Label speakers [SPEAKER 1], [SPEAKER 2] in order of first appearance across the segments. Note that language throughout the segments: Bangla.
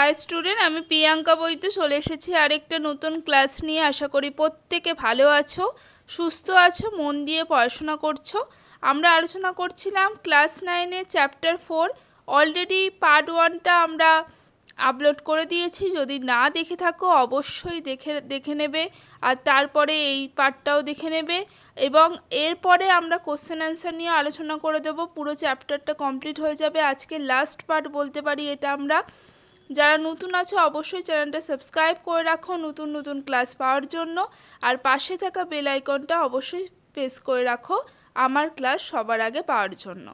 [SPEAKER 1] হাই স্টুডেন্ট আমি প্রিয়াঙ্কা বৈদ্য চলে এসেছি আরেকটা নতুন ক্লাস নিয়ে আশা করি প্রত্যেকে ভালো আছো সুস্থ আছো মন দিয়ে পড়াশোনা করছো আমরা আলোচনা করছিলাম ক্লাস নাইনের চ্যাপ্টার ফোর অলরেডি পার্ট ওয়ানটা আমরা আপলোড করে দিয়েছি যদি না দেখে থাকো অবশ্যই দেখে দেখে নেবে আর তারপরে এই পার্টটাও দেখে নেবে এবং এরপরে আমরা কোশ্চেন অ্যান্সার নিয়ে আলোচনা করে দেব পুরো চ্যাপ্টারটা কমপ্লিট হয়ে যাবে আজকে লাস্ট পার্ট বলতে পারি এটা আমরা যারা নতুন আছো অবশ্যই চ্যানেলটা সাবস্ক্রাইব করে রাখো নতুন নতুন ক্লাস পাওয়ার জন্য আর পাশে থাকা বেল আইকনটা অবশ্যই প্রেস করে রাখো আমার ক্লাস সবার আগে পাওয়ার জন্য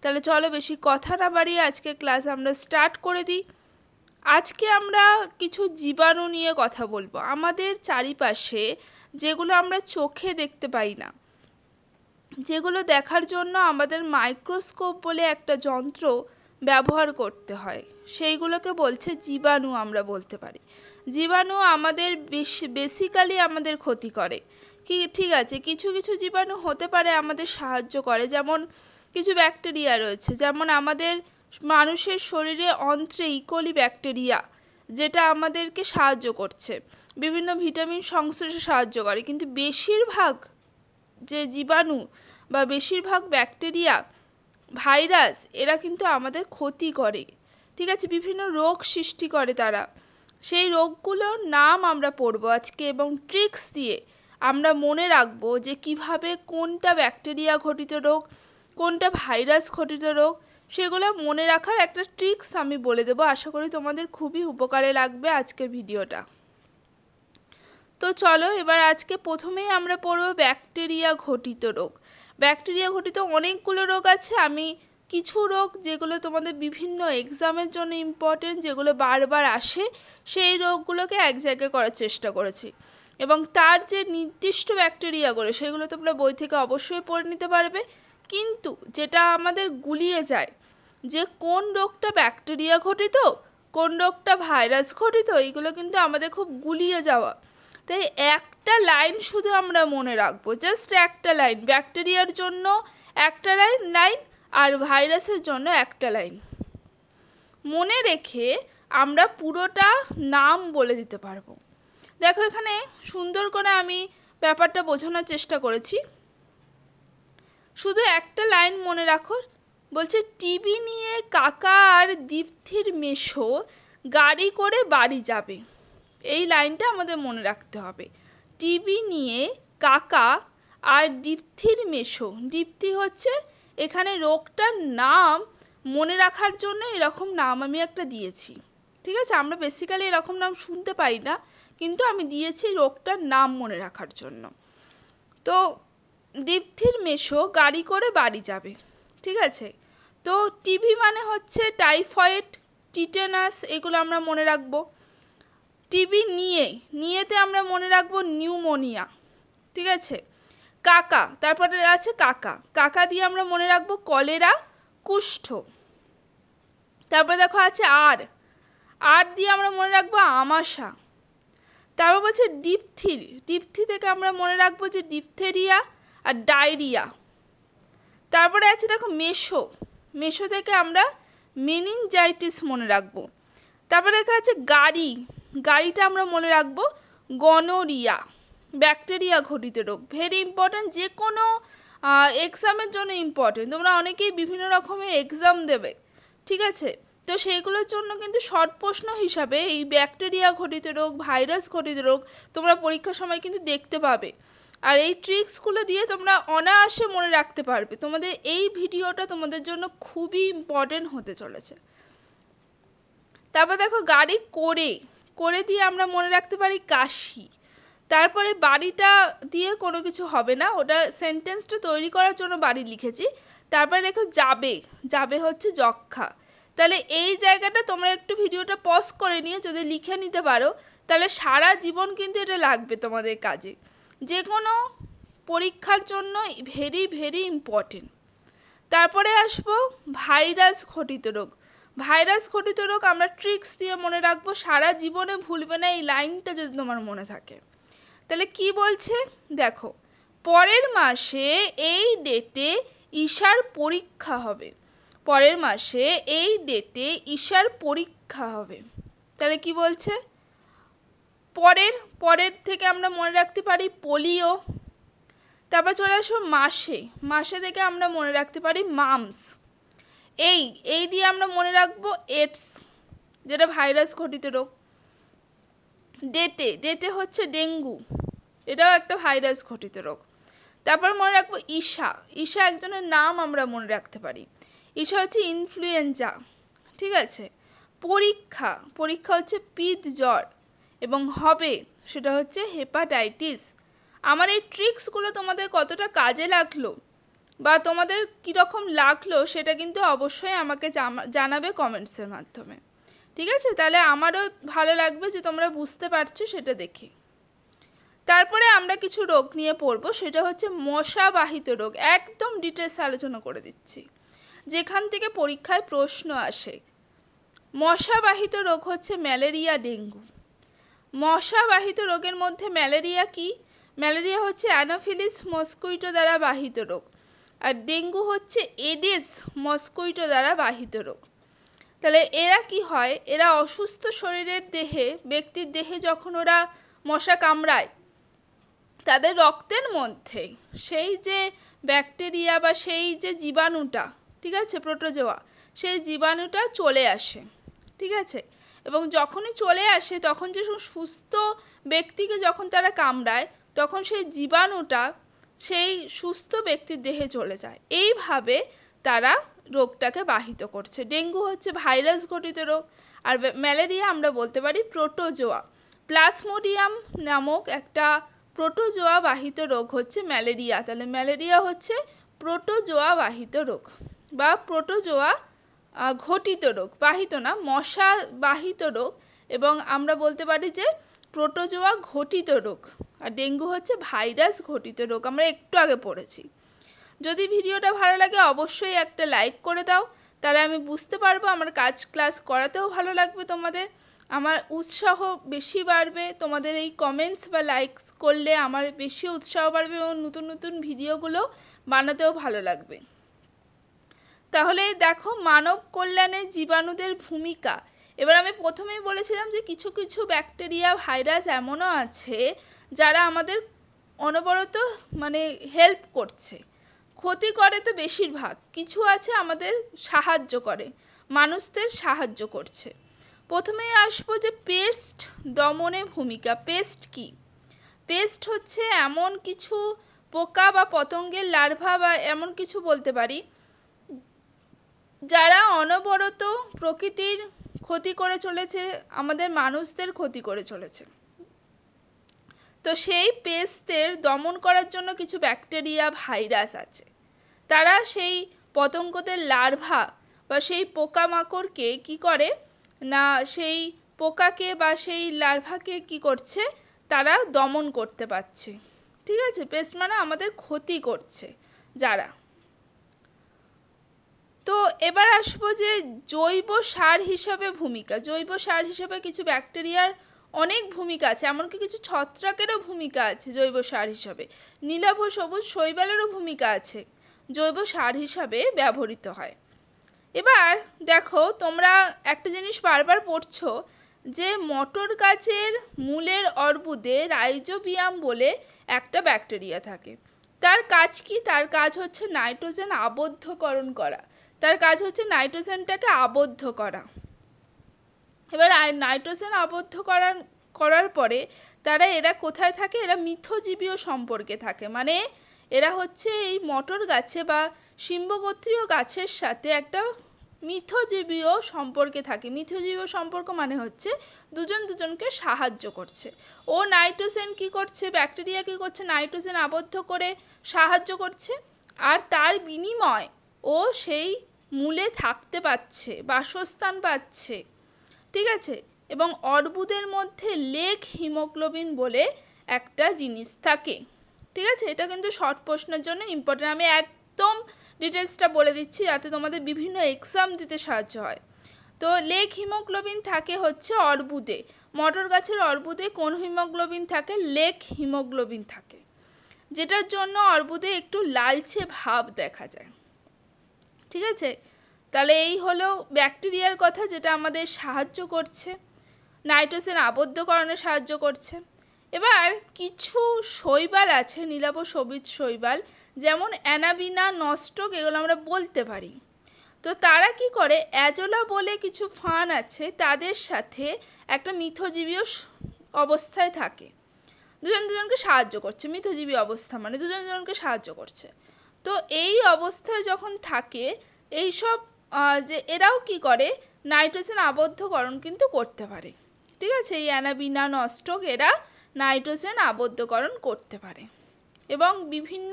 [SPEAKER 1] তাহলে চলো বেশি কথা না বাড়িয়ে আজকে ক্লাস আমরা স্টার্ট করে দিই আজকে আমরা কিছু জীবাণু নিয়ে কথা বলবো আমাদের চারিপাশে যেগুলো আমরা চোখে দেখতে পাই না যেগুলো দেখার জন্য আমাদের মাইক্রোস্কোপ বলে একটা যন্ত্র ব্যবহার করতে হয় সেইগুলোকে বলছে জীবাণু আমরা বলতে পারি জীবাণু আমাদের বেসিক্যালি আমাদের ক্ষতি করে কি ঠিক আছে কিছু কিছু জীবাণু হতে পারে আমাদের সাহায্য করে যেমন কিছু ব্যাকটেরিয়া রয়েছে যেমন আমাদের মানুষের শরীরে অন্ত্রে ইকোলি e. ব্যাকটেরিয়া যেটা আমাদেরকে সাহায্য করছে বিভিন্ন ভিটামিন সংশ্লেষে সাহায্য করে কিন্তু বেশিরভাগ যে জীবাণু বা বেশিরভাগ ব্যাকটেরিয়া ভাইরাস এরা কিন্তু আমাদের ক্ষতি করে ঠিক আছে বিভিন্ন রোগ সৃষ্টি করে তারা সেই রোগগুলোর নাম আমরা পড়বো আজকে এবং ট্রিক্স দিয়ে আমরা মনে রাখবো যে কিভাবে কোনটা ব্যাকটেরিয়া ঘটিত রোগ কোনটা ভাইরাস ঘটিত রোগ সেগুলো মনে রাখার একটা ট্রিক্স আমি বলে দেবো আশা করি তোমাদের খুবই উপকারে লাগবে আজকের ভিডিওটা তো চলো এবার আজকে প্রথমেই আমরা পড়ব ব্যাকটেরিয়া ঘটিত রোগ ব্যাকটেরিয়া ঘটিত অনেকগুলো রোগ আছে আমি কিছু রোগ যেগুলো তোমাদের বিভিন্ন এক্সামের জন্য ইম্পর্টেন্ট যেগুলো বারবার আসে সেই রোগগুলোকে এক জায়গায় করার চেষ্টা করেছি এবং তার যে নির্দিষ্ট ব্যাকটেরিয়াগুলো সেগুলো তোমরা বই থেকে অবশ্যই পড়ে নিতে পারবে কিন্তু যেটা আমাদের গুলিয়ে যায় যে কোন রোগটা ব্যাকটেরিয়া ঘটিত কোন রোগটা ভাইরাস ঘটিত এইগুলো কিন্তু আমাদের খুব গুলিয়ে যাওয়া তাই একটা লাইন শুধু আমরা মনে রাখবো জাস্ট একটা লাইন ব্যাকটেরিয়ার জন্য একটা লাইন লাইন আর ভাইরাসের জন্য একটা লাইন মনে রেখে আমরা পুরোটা নাম বলে দিতে পারবো দেখো এখানে সুন্দর করে আমি ব্যাপারটা বোঝানোর চেষ্টা করেছি শুধু একটা লাইন মনে রাখো বলছে টিভি নিয়ে কাকা আর দীপ্তির মেশো গাড়ি করে বাড়ি যাবে এই লাইনটা আমাদের মনে রাখতে হবে টিবি নিয়ে কাকা আর দীপ্তির মেশো দীপ্তি হচ্ছে এখানে রোগটার নাম মনে রাখার জন্য এরকম নাম আমি একটা দিয়েছি ঠিক আছে আমরা বেসিক্যালি এরকম নাম শুনতে পাই না কিন্তু আমি দিয়েছি রোগটার নাম মনে রাখার জন্য তো দীপ্তির মেশো গাড়ি করে বাড়ি যাবে ঠিক আছে তো টিবি মানে হচ্ছে টাইফয়েড টিটেনাস এগুলো আমরা মনে রাখবো টিবি নিয়ে নিয়েতে আমরা মনে রাখবো নিউমোনিয়া ঠিক আছে কাকা তারপরে আছে কাকা কাকা দিয়ে আমরা মনে রাখবো কলেরা কুষ্ঠ তারপরে দেখো আছে আর আর দিয়ে আমরা মনে রাখবো আমাশা তারপর বলছে ডিপথির ডিপথি থেকে আমরা মনে রাখবো যে ডিপথেরিয়া আর ডায়রিয়া তারপরে আছে দেখো মেশো মেশো থেকে আমরা মেনিনজাইটিস মনে রাখবো তারপরে লেখা আছে গাড়ি গাড়িটা আমরা মনে রাখব গনোরিয়া ব্যাকটেরিয়া ঘটিত রোগ ভেরি ইম্পর্ট্যান্ট যে কোনো এক্সামের জন্য ইম্পর্ট্যান্ট তোমরা অনেকেই বিভিন্ন রকমের এক্সাম দেবে ঠিক আছে তো সেইগুলোর জন্য কিন্তু শর্ট প্রশ্ন হিসাবে এই ব্যাকটেরিয়া ঘটিত রোগ ভাইরাস ঘটিত রোগ তোমরা পরীক্ষার সময় কিন্তু দেখতে পাবে আর এই ট্রিক্সগুলো দিয়ে তোমরা অনায়াসে মনে রাখতে পারবে তোমাদের এই ভিডিওটা তোমাদের জন্য খুবই ইম্পর্টেন্ট হতে চলেছে তারপর দেখো গাড়ি করে করে দিয়ে আমরা মনে রাখতে পারি কাশি তারপরে বাড়িটা দিয়ে কোনো কিছু হবে না ওটা সেন্টেন্সটা তৈরি করার জন্য বাড়ি লিখেছি তারপরে দেখো যাবে যাবে হচ্ছে যক্ষা তাহলে এই জায়গাটা তোমরা একটু ভিডিওটা পজ করে নিয়ে যদি লিখে নিতে পারো তাহলে সারা জীবন কিন্তু এটা লাগবে তোমাদের কাজে যে কোনো পরীক্ষার জন্য ভেরি ভেরি ইম্পর্টেন্ট তারপরে আসবো ভাইরাস ঘটিত রোগ ভাইরাস ঘটিত রোগ আমরা ট্রিক্স দিয়ে মনে রাখবো সারা জীবনে ভুলবে না এই লাইনটা যদি তোমার মনে থাকে তাহলে কি বলছে দেখো পরের মাসে এই ডেটে ঈশার পরীক্ষা হবে পরের মাসে এই ডেটে ঈশার পরীক্ষা হবে তাহলে কি বলছে পরের পরের থেকে আমরা মনে রাখতে পারি পোলিও তারপর চলে আসবো মাসে মাসে থেকে আমরা মনে রাখতে পারি মামস এই এই দিয়ে আমরা মনে রাখবো এডস যেটা ভাইরাস ঘটিত রোগ ডেটে ডেটে হচ্ছে ডেঙ্গু এটাও একটা ভাইরাস ঘটিত রোগ তারপর মনে রাখবো ঈশা ঈশা একজনের নাম আমরা মনে রাখতে পারি ঈশা হচ্ছে ইনফ্লুয়েঞ্জা ঠিক আছে পরীক্ষা পরীক্ষা হচ্ছে পিত জ্বর এবং হবে সেটা হচ্ছে হেপাটাইটিস আমার এই ট্রিক্সগুলো তোমাদের কতটা কাজে লাগলো বা তোমাদের কীরকম লাগলো সেটা কিন্তু অবশ্যই আমাকে জানাবে কমেন্টসের মাধ্যমে ঠিক আছে তাহলে আমারও ভালো লাগবে যে তোমরা বুঝতে পারছো সেটা দেখে তারপরে আমরা কিছু রোগ নিয়ে পড়বো সেটা হচ্ছে মশাবাহিত রোগ একদম ডিটেলস আলোচনা করে দিচ্ছি যেখান থেকে পরীক্ষায় প্রশ্ন আসে মশাবাহিত রোগ হচ্ছে ম্যালেরিয়া ডেঙ্গু মশাবাহিত রোগের মধ্যে ম্যালেরিয়া কি ম্যালেরিয়া হচ্ছে অ্যানোফিলিস মস্কুইটো দ্বারা বাহিত রোগ আর ডেঙ্গু হচ্ছে এডিস মস্কুইটো দ্বারা বাহিত রোগ তাহলে এরা কি হয় এরা অসুস্থ শরীরের দেহে ব্যক্তির দেহে যখন ওরা মশা কামড়ায় তাদের রক্তের মধ্যে সেই যে ব্যাকটেরিয়া বা সেই যে জীবাণুটা ঠিক আছে প্রোটোজোয়া সেই জীবাণুটা চলে আসে ঠিক আছে এবং যখনই চলে আসে তখন যে সুস্থ ব্যক্তিকে যখন তারা কামড়ায় তখন সেই জীবাণুটা সেই সুস্থ ব্যক্তির দেহে চলে যায় এইভাবে তারা রোগটাকে বাহিত করছে ডেঙ্গু হচ্ছে ভাইরাস ঘটিত রোগ আর ম্যালেরিয়া আমরা বলতে পারি প্রোটোজোয়া প্লাসমোডিয়াম নামক একটা প্রোটোজোয়া বাহিত রোগ হচ্ছে ম্যালেরিয়া তাহলে ম্যালেরিয়া হচ্ছে প্রোটোজোয়া বাহিত রোগ বা প্রোটোজোয়া ঘটিত রোগ বাহিত না মশা বাহিত রোগ এবং আমরা বলতে পারি যে প্রোটোজোয়া ঘটিত রোগ আর ডেঙ্গু হচ্ছে ভাইরাস ঘটিত রোগ আমরা একটু আগে পড়েছি যদি ভিডিওটা ভালো লাগে অবশ্যই একটা লাইক করে দাও তাহলে আমি বুঝতে পারবো আমার কাজ ক্লাস করাতেও ভালো লাগবে তোমাদের আমার উৎসাহ বেশি বাড়বে তোমাদের এই কমেন্টস বা লাইকস করলে আমার বেশি উৎসাহ বাড়বে এবং নতুন নতুন ভিডিওগুলো বানাতেও ভালো লাগবে তাহলে দেখো মানব কল্যাণে জীবাণুদের ভূমিকা এবার আমি প্রথমেই বলেছিলাম যে কিছু কিছু ব্যাকটেরিয়া ভাইরাস এমনও আছে যারা আমাদের অনবরত মানে হেল্প করছে ক্ষতি করে তো বেশিরভাগ কিছু আছে আমাদের সাহায্য করে মানুষদের সাহায্য করছে প্রথমে আসবো যে পেস্ট দমনে ভূমিকা পেস্ট কি পেস্ট হচ্ছে এমন কিছু পোকা বা পতঙ্গের লার্ভা বা এমন কিছু বলতে পারি যারা অনবরত প্রকৃতির ক্ষতি করে চলেছে আমাদের মানুষদের ক্ষতি করে চলেছে তো সেই পেস্টের দমন করার জন্য কিছু ব্যাকটেরিয়া ভাইরাস আছে তারা সেই পতঙ্গদের লার্ভা বা সেই পোকামাকড়কে কি করে না সেই পোকাকে বা সেই লার্ভাকে কি করছে তারা দমন করতে পারছে ঠিক আছে পেস্ট মানে আমাদের ক্ষতি করছে যারা তো এবার আসবো যে জৈব সার হিসাবে ভূমিকা জৈব সার হিসাবে কিছু ব্যাকটেরিয়ার অনেক ভূমিকা আছে এমনকি কিছু ছত্রাকেরও ভূমিকা আছে জৈব সার হিসাবে নীলাভ সবুজ শৈবালেরও ভূমিকা আছে জৈব সার হিসাবে ব্যবহৃত হয় এবার দেখো তোমরা একটা জিনিস বারবার পড়ছো যে মটর গাছের মূলের অর্বুদে রাইজোবিয়াম বলে একটা ব্যাকটেরিয়া থাকে তার কাজ কি তার কাজ হচ্ছে নাইট্রোজেন আবদ্ধকরণ করা তার কাজ হচ্ছে নাইট্রোজেনটাকে আবদ্ধ করা এবার নাইট্রোজেন আবদ্ধ করার করার পরে তারা এরা কোথায় থাকে এরা মিথজীবীয় সম্পর্কে থাকে মানে এরা হচ্ছে এই মটর গাছে বা সিম্বগোত্রীয় গাছের সাথে একটা মিথজীবীয় সম্পর্কে থাকে মিথজীবীয় সম্পর্ক মানে হচ্ছে দুজন দুজনকে সাহায্য করছে ও নাইট্রোজেন কি করছে ব্যাকটেরিয়া কি করছে নাইট্রোজেন আবদ্ধ করে সাহায্য করছে আর তার বিনিময় ও সেই মূলে থাকতে পাচ্ছে বাসস্থান পাচ্ছে ঠিক আছে এবং অর্বুদের মধ্যে লেক হিমোগ্লোবিন বলে একটা জিনিস থাকে ঠিক আছে এটা কিন্তু শর্ট প্রশ্নের জন্য ইম্পর্টেন্ট আমি একদম ডিটেলসটা বলে দিচ্ছি যাতে তোমাদের বিভিন্ন এক্সাম দিতে সাহায্য হয় তো লেক হিমোগ্লোবিন থাকে হচ্ছে অর্বুদে মটর গাছের অর্বুদে কোন হিমোগ্লোবিন থাকে লেক হিমোগ্লোবিন থাকে যেটার জন্য অর্বুদে একটু লালচে ভাব দেখা যায় ঠিক আছে তাহলে এই হলো ব্যাকটেরিয়ার কথা যেটা আমাদের সাহায্য করছে নাইট্রোজেন আবদ্ধকরণে সাহায্য করছে এবার কিছু শৈবাল আছে নীলাভ সবুজ শৈবাল যেমন অ্যানাবিনা নষ্টক এগুলো আমরা বলতে পারি তো তারা কি করে অ্যাজোলা বলে কিছু ফান আছে তাদের সাথে একটা মিথজীবীয় অবস্থায় থাকে দুজন দুজনকে সাহায্য করছে মিথজীবী অবস্থা মানে দুজন দুজনকে সাহায্য করছে তো এই অবস্থায় যখন থাকে এইসব যে এরাও কি করে নাইট্রোজেন আবদ্ধকরণ কিন্তু করতে পারে ঠিক আছে এই অ্যানাবিনা নষ্টক এরা নাইট্রোজেন আবদ্ধকরণ করতে পারে এবং বিভিন্ন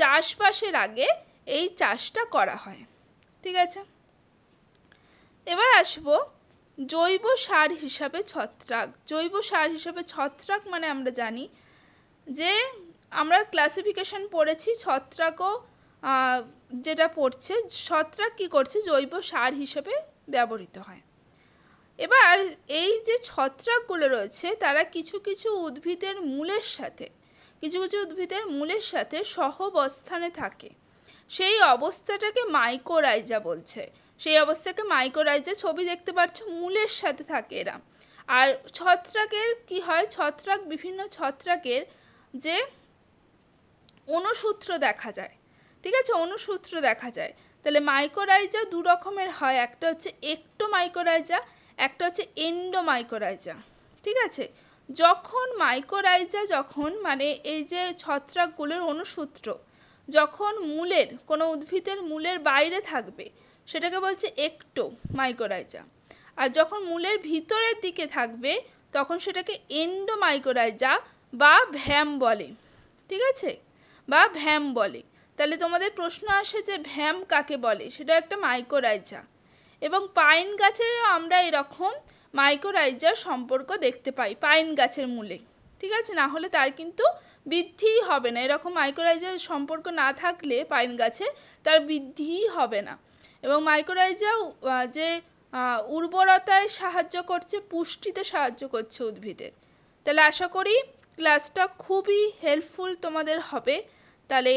[SPEAKER 1] চাষবাসের আগে এই চাষটা করা হয় ঠিক আছে এবার আসব জৈব সার হিসাবে ছত্রাক জৈব সার হিসাবে ছত্রাক মানে আমরা জানি যে আমরা ক্লাসিফিকেশন পড়েছি ছত্রাকও যেটা পড়ছে ছত্রাক কী করছে জৈব সার হিসেবে ব্যবহৃত হয় এবার এই যে ছত্রাকগুলো রয়েছে তারা কিছু কিছু উদ্ভিদের মূলের সাথে কিছু কিছু উদ্ভিদের মূলের সাথে সহবস্থানে থাকে সেই অবস্থাটাকে মাইকোরাইজা বলছে সেই অবস্থাকে মাইকোরাইজা ছবি দেখতে পাচ্ছ মূলের সাথে থাকে এরা আর ছত্রাকের কি হয় ছত্রাক বিভিন্ন ছত্রাকের যে অনুসূত্র দেখা যায় ঠিক আছে অনুসূত্র দেখা যায় তাহলে মাইকোরাইজা দু রকমের হয় একটা হচ্ছে মাইকোরাইজা একটা হচ্ছে মাইকোরাইজা ঠিক আছে যখন মাইকোরাইজা যখন মানে এই যে ছত্রাকগুলোর অনুসূত্র যখন মূলের কোনো উদ্ভিদের মূলের বাইরে থাকবে সেটাকে বলছে একটো মাইকোরাইজা আর যখন মূলের ভিতরের দিকে থাকবে তখন সেটাকে এন্ডো মাইকোরাইজা বা ভ্যাম বলে ঠিক আছে বা ভ্যাম বলে তাহলে তোমাদের প্রশ্ন আসে যে ভ্যাম কাকে বলে সেটা একটা মাইকোরাইজা এবং পাইন গাছেরও আমরা এরকম মাইকোরাইজার সম্পর্ক দেখতে পাই পাইন গাছের মূলে ঠিক আছে না হলে তার কিন্তু বৃদ্ধিই হবে না এরকম মাইকোরাইজার সম্পর্ক না থাকলে পাইন গাছে তার বৃদ্ধিই হবে না এবং মাইকোরাইজা যে উর্বরতায় সাহায্য করছে পুষ্টিতে সাহায্য করছে উদ্ভিদের তাহলে আশা করি ক্লাসটা খুবই হেল্পফুল তোমাদের হবে তাহলে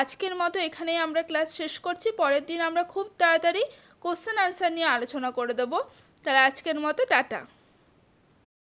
[SPEAKER 1] আজকের মতো এখানেই আমরা ক্লাস শেষ করছি পরের দিন আমরা খুব তাড়াতাড়ি কোশ্চেন অ্যান্সার নিয়ে আলোচনা করে দেবো তাহলে আজকের মতো টাটা